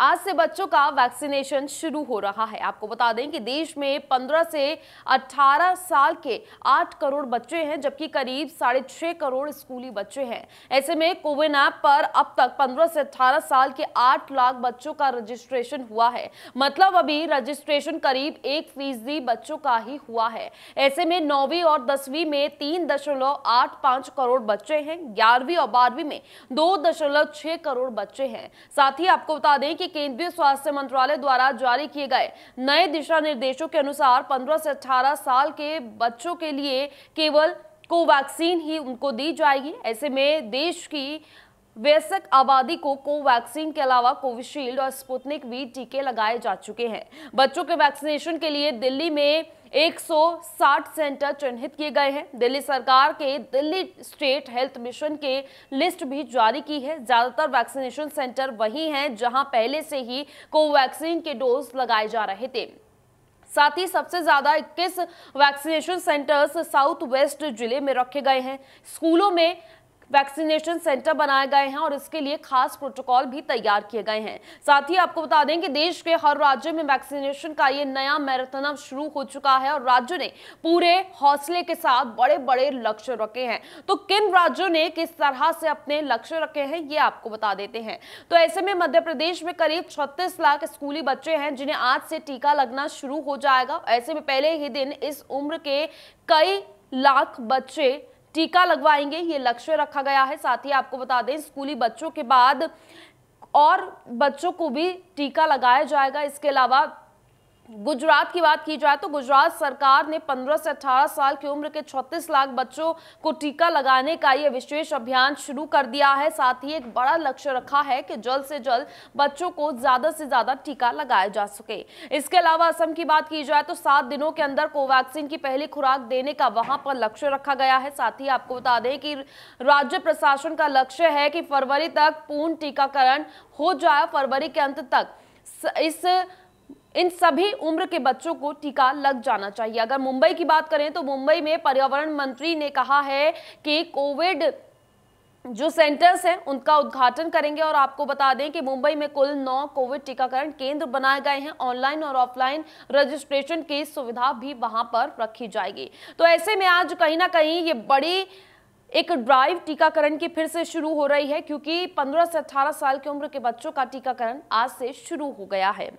आज से बच्चों का वैक्सीनेशन शुरू हो रहा है आपको बता दें कि देश में 15 से 18 साल के 8 करोड़ बच्चे हैं जबकि करीब साढ़े छः करोड़ स्कूली बच्चे हैं ऐसे में कोविन ऐप पर अब तक 15 से 18 साल के 8 लाख बच्चों का रजिस्ट्रेशन हुआ है मतलब अभी रजिस्ट्रेशन करीब एक फीसदी बच्चों का ही हुआ है ऐसे में नौवीं और दसवीं में तीन दशमलव आठ करोड़ बच्चे हैं ग्यारहवीं और बारहवीं में दो दशमलव करोड़ बच्चे हैं साथ ही आपको बता दें कि कि केंद्रीय स्वास्थ्य मंत्रालय द्वारा जारी किए गए नए दिशा निर्देशों के अनुसार 15 से 18 साल के बच्चों के लिए केवल कोवैक्सीन ही उनको दी जाएगी ऐसे में देश की वयस्क आबादी को कोवैक्सीन के अलावा कोविशील्ड और स्पुतनिक वी टीके लगाए जा चुके हैं बच्चों के वैक्सीनेशन के लिए दिल्ली में 160 सेंटर चिन्हित किए गए हैं दिल्ली सरकार के दिल्ली स्टेट हेल्थ मिशन के लिस्ट भी जारी की है ज़्यादातर वैक्सीनेशन सेंटर वही हैं जहां पहले से ही कोवैक्सीन के डोज लगाए जा रहे थे साथ ही सबसे ज़्यादा 21 वैक्सीनेशन सेंटर्स साउथ वेस्ट जिले में रखे गए हैं स्कूलों में वैक्सीनेशन सेंटर बनाए गए हैं और इसके लिए खास प्रोटोकॉल भी तैयार किए गए हैं साथ ही आपको बता दें कि देश के हर राज्य में वैक्सीनेशन का ये नया मैराथन अब शुरू हो चुका है और राज्यों ने पूरे हौसले के साथ बड़े बड़े लक्ष्य रखे हैं तो किन राज्यों ने किस तरह से अपने लक्ष्य रखे हैं ये आपको बता देते हैं तो ऐसे में मध्य प्रदेश में करीब छत्तीस लाख स्कूली बच्चे हैं जिन्हें आज से टीका लगना शुरू हो जाएगा ऐसे में पहले ही दिन इस उम्र के कई लाख बच्चे टीका लगवाएंगे ये लक्ष्य रखा गया है साथ ही आपको बता दें स्कूली बच्चों के बाद और बच्चों को भी टीका लगाया जाएगा इसके अलावा गुजरात की बात की जाए तो गुजरात सरकार ने 15 से 18 साल की उम्र के 36 लाख बच्चों को टीका लगाने का यह विशेष अभियान शुरू कर दिया है साथ ही एक बड़ा लक्ष्य रखा है कि जल्द से जल्द बच्चों को ज्यादा से ज्यादा टीका लगाया जा सके इसके अलावा असम की बात की जाए तो सात दिनों के अंदर कोवैक्सीन की पहली खुराक देने का वहां पर लक्ष्य रखा गया है साथ ही आपको बता दें कि राज्य प्रशासन का लक्ष्य है कि फरवरी तक पूर्ण टीकाकरण हो जाए फरवरी के अंत तक इस इन सभी उम्र के बच्चों को टीका लग जाना चाहिए अगर मुंबई की बात करें तो मुंबई में पर्यावरण मंत्री ने कहा है कि कोविड जो सेंटर्स हैं उनका उद्घाटन करेंगे और आपको बता दें कि मुंबई में कुल नौ कोविड टीकाकरण केंद्र बनाए गए हैं ऑनलाइन और ऑफलाइन रजिस्ट्रेशन की सुविधा भी वहां पर रखी जाएगी तो ऐसे में आज कहीं ना कहीं ये बड़ी एक ड्राइव टीकाकरण की फिर से शुरू हो रही है क्योंकि 15 से 18 साल की उम्र के बच्चों का टीकाकरण आज से शुरू हो गया है